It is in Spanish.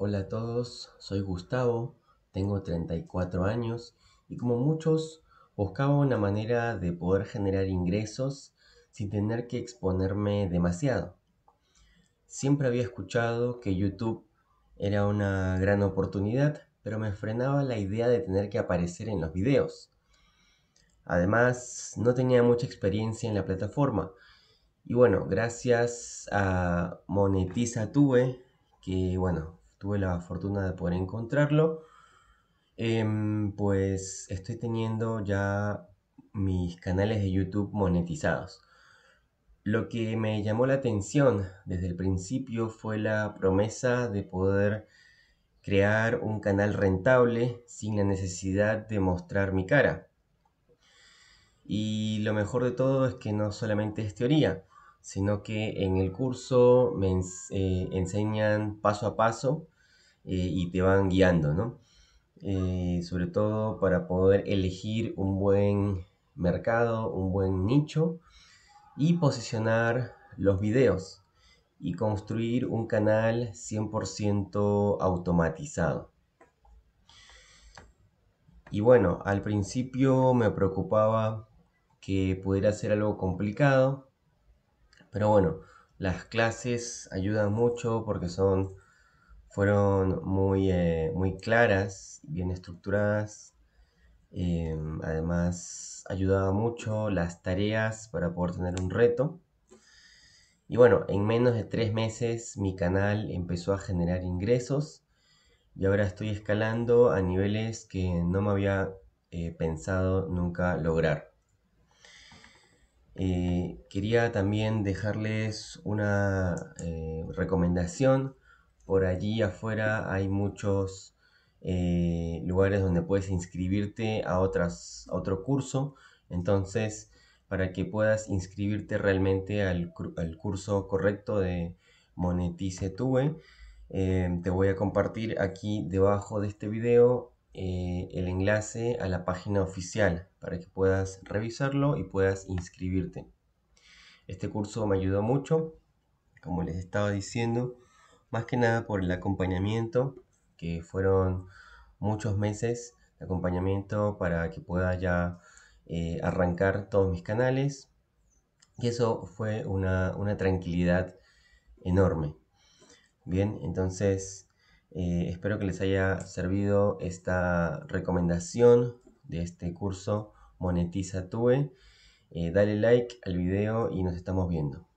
Hola a todos, soy Gustavo, tengo 34 años y como muchos buscaba una manera de poder generar ingresos sin tener que exponerme demasiado. Siempre había escuchado que YouTube era una gran oportunidad, pero me frenaba la idea de tener que aparecer en los videos. Además, no tenía mucha experiencia en la plataforma. Y bueno, gracias a Monetiza Tuve, que bueno, tuve la fortuna de poder encontrarlo, em, pues estoy teniendo ya mis canales de YouTube monetizados. Lo que me llamó la atención desde el principio fue la promesa de poder crear un canal rentable sin la necesidad de mostrar mi cara. Y lo mejor de todo es que no solamente es teoría, sino que en el curso me eh, enseñan paso a paso eh, y te van guiando, ¿no? Eh, sobre todo para poder elegir un buen mercado, un buen nicho y posicionar los videos y construir un canal 100% automatizado. Y bueno, al principio me preocupaba que pudiera ser algo complicado pero bueno, las clases ayudan mucho porque son, fueron muy, eh, muy claras, bien estructuradas. Em, además, ayudaba mucho las tareas para poder tener un reto. Y bueno, en menos de tres meses mi canal empezó a generar ingresos y ahora estoy escalando a niveles que no me había eh, pensado nunca lograr. Eh, quería también dejarles una eh, recomendación. Por allí afuera hay muchos eh, lugares donde puedes inscribirte a, otro curso. Entonces, para que puedas inscribirte realmente al, curso correcto de Monetice Tube, te voy a compartir aquí debajo de este video eh, el enlace a la página oficial para que puedas revisarlo y puedas inscribirte. Este curso me ayudó mucho, como les estaba diciendo, más que nada por el acompañamiento, que fueron muchos meses de acompañamiento para que pueda ya eh, arrancar todos mis canales. Y eso fue una, una tranquilidad enorme. Bien, entonces eh, espero que les haya servido esta recomendación de este curso Monetiza Tue. Eh, dale like al video y nos estamos viendo.